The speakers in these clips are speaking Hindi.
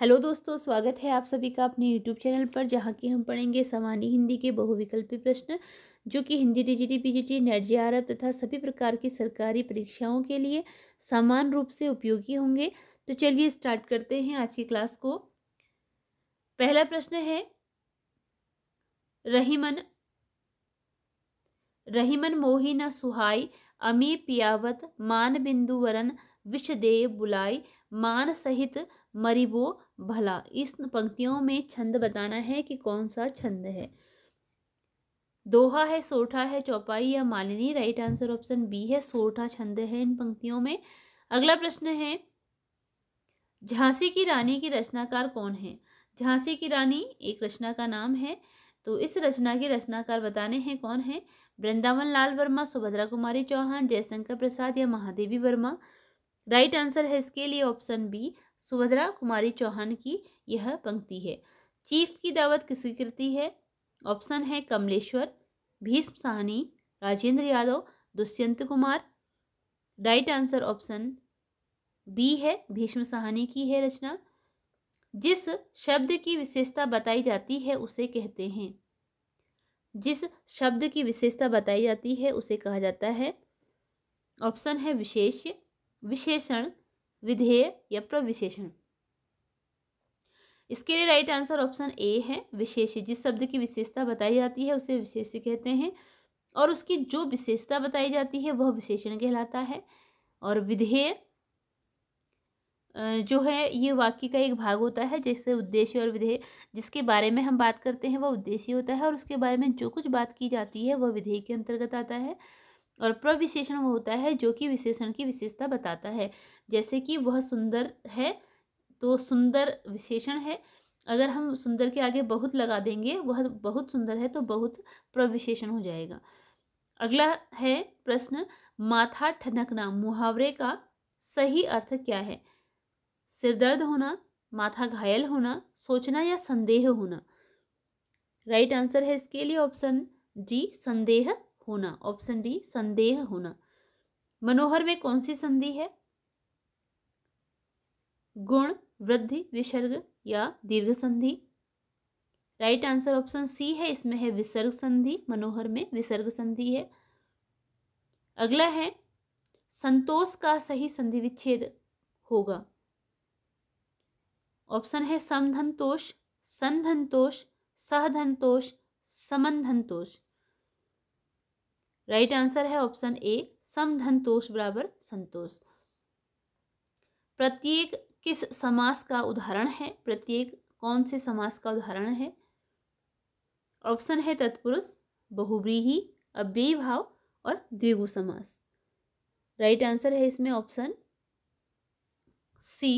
हेलो दोस्तों स्वागत है आप सभी का अपने यूट्यूब चैनल पर जहाँ की हम पढ़ेंगे सामान्य हिंदी के बहुविकल्पी प्रश्न जो कि हिंदी डिजिटी पीजीटी नेट जी तथा सभी प्रकार की सरकारी परीक्षाओं के लिए समान रूप से उपयोगी होंगे तो चलिए स्टार्ट करते हैं आज की क्लास को पहला प्रश्न है रहीमन रहीमन मोहिना सुहाई अमी पियावत मान बिंदु वरन विषदेव बुलाई मान सहित वो भला इस पंक्तियों में छंद बताना है कि कौन सा छंद है दोहा है सोठा है चौपाई या मालिनी राइट आंसर ऑप्शन बी है सोठा छंद है इन पंक्तियों में अगला प्रश्न है झांसी की रानी की रचनाकार कौन है झांसी की रानी एक रचना का नाम है तो इस रचना के रचनाकार बताने हैं कौन है वृंदावन लाल वर्मा सुभद्रा कुमारी चौहान जयशंकर प्रसाद या महादेवी वर्मा राइट आंसर है इसके लिए ऑप्शन बी सुभद्रा कुमारी चौहान की यह पंक्ति है चीफ की दावत किसकी कृति है ऑप्शन है Kamleshwar Bhisham Sahni Rajendra Yadav Dushyant Kumar right answer option B है भीष्म साहनी की है रचना जिस शब्द की विशेषता बताई जाती है उसे कहते हैं जिस शब्द की विशेषता बताई जाती है उसे कहा जाता है ऑप्शन है विशेष विशेषण विधेय या प्रविशेषण इसके लिए राइट आंसर ऑप्शन ए है विशेष जिस शब्द की विशेषता बताई जाती है उसे विशेष कहते हैं और उसकी जो विशेषता बताई जाती है वह विशेषण कहलाता है और विधेय जो है ये वाक्य का एक भाग होता है जैसे उद्देश्य और विधेय जिसके बारे में हम बात करते हैं वह उद्देश्य होता है और उसके बारे में जो कुछ बात की जाती है वह विधेय के अंतर्गत आता है और प्रविशेषण वो होता है जो कि विशेषण की विशेषता बताता है जैसे कि वह सुंदर है तो सुंदर विशेषण है अगर हम सुंदर के आगे बहुत लगा देंगे वह बहुत सुंदर है तो बहुत प्रविशेषण हो जाएगा अगला है प्रश्न माथा ठनकना मुहावरे का सही अर्थ क्या है सिरदर्द होना माथा घायल होना सोचना या संदेह होना राइट right आंसर है इसके लिए ऑप्शन जी संदेह होना ऑप्शन डी संदेह होना मनोहर में कौन सी संधि है गुण वृद्धि विसर्ग या दीर्घ संधि राइट आंसर ऑप्शन सी है इसमें है विसर्ग संधि मनोहर में विसर्ग संधि है अगला है संतोष का सही संधि विच्छेद होगा ऑप्शन है समधनतोष संधनतोष सहधनतोष समन्धनतोष राइट आंसर है ऑप्शन ए समधंतोष बराबर संतोष प्रत्येक किस समास का उदाहरण है प्रत्येक कौन से समास का उदाहरण है ऑप्शन है तत्पुरुष बहुव्रीही अव्यय भाव और द्विगु समास राइट आंसर है इसमें option C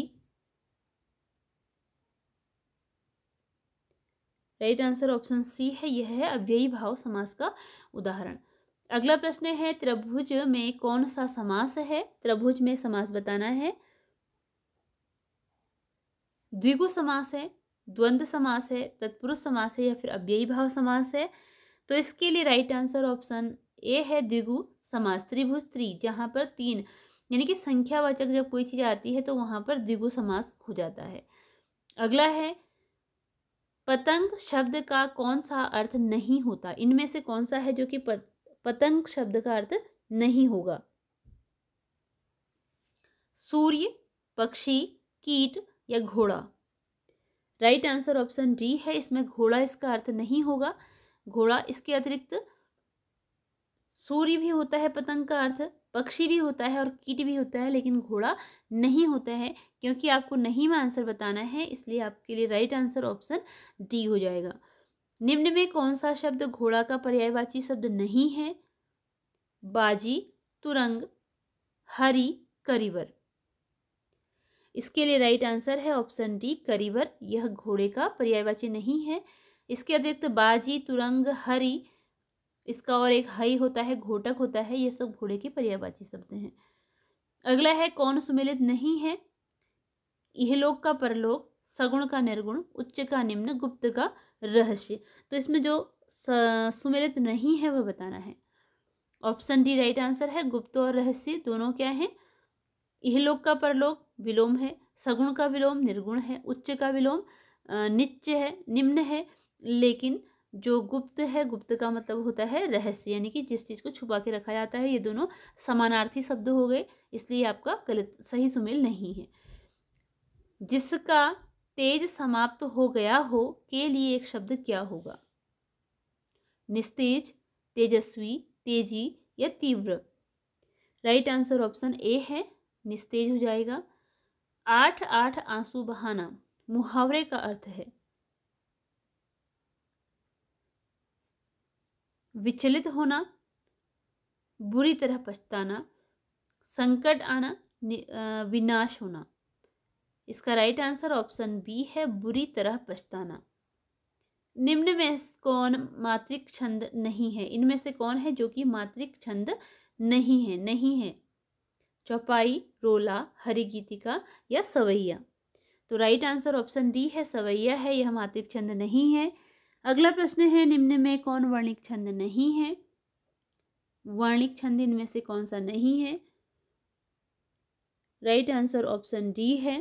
right answer option C है यह है अव्ययी भाव समास का उदाहरण अगला प्रश्न है त्रिभुज में कौन सा समास है त्रिभुज में समास बताना है द्विगु समास है द्वंद्व समास है तत्पुरुष समास है या फिर अव्ययी भाव समास है तो इसके लिए राइट आंसर ऑप्शन ए है द्विगु समास त्रिभुज त्रि जहां पर तीन यानी कि संख्यावाचक जब कोई चीज़ आती है तो वहां पर द्विगु समास हो जाता है अगला है पतंग शब्द का कौन सा अर्थ नहीं होता इनमें से कौन सा है जो कि पतंग शब्द का अर्थ नहीं होगा सूर्य पक्षी कीट या घोड़ा राइट आंसर ऑप्शन डी है इसमें घोड़ा इसका अर्थ नहीं होगा घोड़ा इसके अतिरिक्त सूर्य भी होता है पतंग का अर्थ पक्षी भी होता है और कीट भी होता है लेकिन घोड़ा नहीं होता है क्योंकि आपको नहीं में आंसर बताना है इसलिए आपके लिए राइट आंसर ऑप्शन डी हो जाएगा निम्न में कौन सा शब्द घोड़ा का पर्यायवाची शब्द नहीं है बाजी तुरंग हरी करीवर इसके लिए राइट आंसर है ऑप्शन डी करीवर यह घोड़े का पर्यायवाची नहीं है इसके अतिरिक्त बाजी तुरंग हरी इसका और एक हई होता है घोटक होता है यह सब घोड़े के पर्यायवाची शब्द हैं अगला है कौन सुमेलित नहीं है इहलोक का परलोक सगुण का निर्गुण उच्च का निम्न गुप्त का रहस्य तो इसमें जो सुमिलित नहीं है वह बताना है ऑप्शन डी राइट आंसर है गुप्त और रहस्य दोनों क्या है यह लोक का परलोक विलोम है सगुण का विलोम निर्गुण है उच्च का विलोम निच्च है निम्न है लेकिन जो गुप्त है गुप्त का मतलब होता है रहस्य यानी कि जिस चीज़ को छुपा के रखा जाता है ये दोनों समानार्थी शब्द हो गए इसलिए आपका गलत सही सुमेल नहीं है जिसका तेज समाप्त हो गया हो के लिए एक शब्द क्या होगा निस्तेज तेजस्वी तेजी या तीव्र राइट आंसर ऑप्शन ए है निस्तेज हो जाएगा आठ आठ आंसू बहाना मुहावरे का अर्थ है विचलित होना बुरी तरह पछताना संकट आना विनाश होना इसका राइट आंसर ऑप्शन बी है बुरी तरह पछताना निम्न में कौन मात्रिक छंद नहीं है इनमें से कौन है जो कि मात्रिक छंद नहीं है नहीं है चौपाई रोला हरी गीतिका या सवैया तो राइट आंसर ऑप्शन डी है सवैया है यह मात्रिक छंद नहीं है अगला प्रश्न है निम्न में कौन वर्णिक छंद नहीं है वर्णिक छंद इनमें से कौन सा नहीं है राइट आंसर ऑप्शन डी है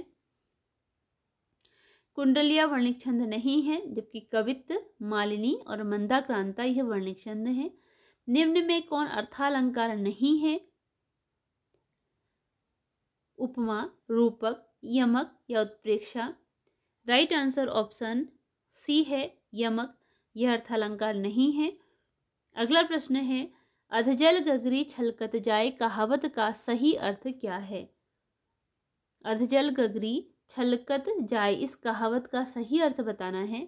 कुंडलिया वर्णिक छंद नहीं है जबकि कवित मालिनी और मंदाक्रांता यह वर्णिक छंद है निम्न में कौन अर्थालंकार नहीं है उपमा रूपक यमक या उत्प्रेक्षा राइट आंसर ऑप्शन सी है यमक यह अर्थालंकार नहीं है अगला प्रश्न है अधजल गगरी छलकत जाए कहावत का सही अर्थ क्या है अधजल गगरी छलकत जाए इस कहावत का सही अर्थ बताना है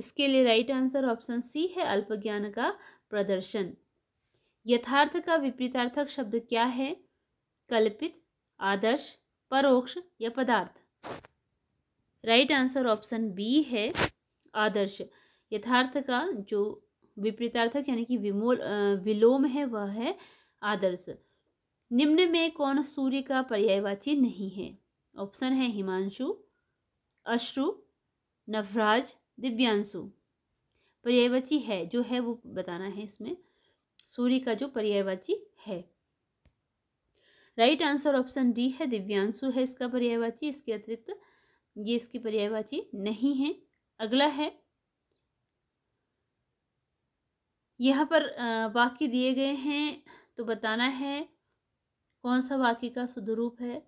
इसके लिए राइट आंसर ऑप्शन सी है अल्पज्ञान का प्रदर्शन यथार्थ का विपरीतार्थक शब्द क्या है कल्पित आदर्श परोक्ष या पदार्थ राइट आंसर ऑप्शन बी है आदर्श यथार्थ का जो विपरीतार्थक यानी कि विमोल विलोम है वह है आदर्श निम्न में कौन सूर्य का पर्यायवाची नहीं है ऑप्शन है हिमांशु अश्रु नवराज दिव्यांशु पर्यायवाची है जो है वो बताना है इसमें सूर्य का जो पर्यायवाची है राइट आंसर ऑप्शन डी है दिव्यांशु है इसका पर्यायवाची इसके अतिरिक्त ये इसकी पर्यायवाची नहीं है अगला है यहाँ पर वाक्य दिए गए हैं तो बताना है कौन सा वाक्य का सुधरूप है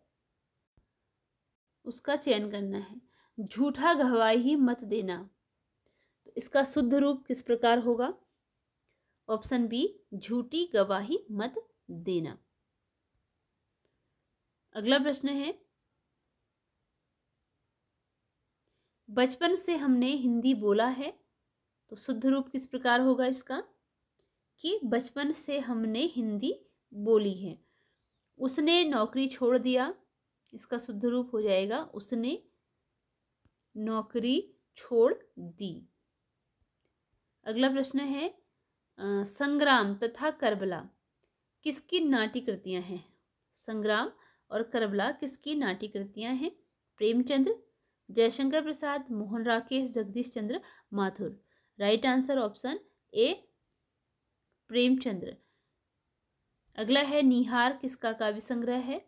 उसका चयन करना है झूठा गवाही ही मत देना तो इसका शुद्ध रूप किस प्रकार होगा ऑप्शन बी झूठी गवाही मत देना अगला प्रश्न है बचपन से हमने हिंदी बोला है तो शुद्ध रूप किस प्रकार होगा इसका कि बचपन से हमने हिंदी बोली है उसने नौकरी छोड़ दिया इसका शुद्ध रूप हो जाएगा उसने नौकरी छोड़ दी अगला प्रश्न है संग्राम तथा करबला किसकी नाटी कृतियां हैं संग्राम और करबला किसकी नाटी कृतियां हैं Premchandra Jaishankar Prasad Mohan Rakesh Jagdish Chandra Mathur right answer option A Premchandra अगला है निहार किसका काव्य संग्रह है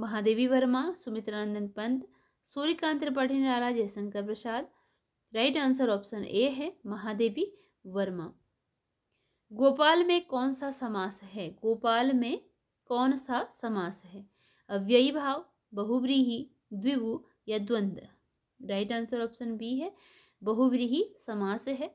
महादेवी वर्मा सुमित्रानंदन पंत सूर्यकांत त्रिपाठी नारा Jaishankar Prasad right answer option A है महादेवी वर्मा गोपाल में कौन सा समास है गोपाल में कौन सा समास है अव्ययी भाव बहुव्रीही द्विगु या द्वंद्व राइट आंसर ऑप्शन बी है बहुव्रीही समास है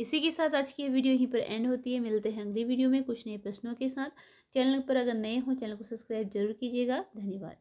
इसी के साथ आज की ये वीडियो यहीं पर एंड होती है मिलते हैं अगली वीडियो में कुछ नए प्रश्नों के साथ चैनल पर अगर नए हो चैनल को सब्सक्राइब जरूर कीजिएगा धन्यवाद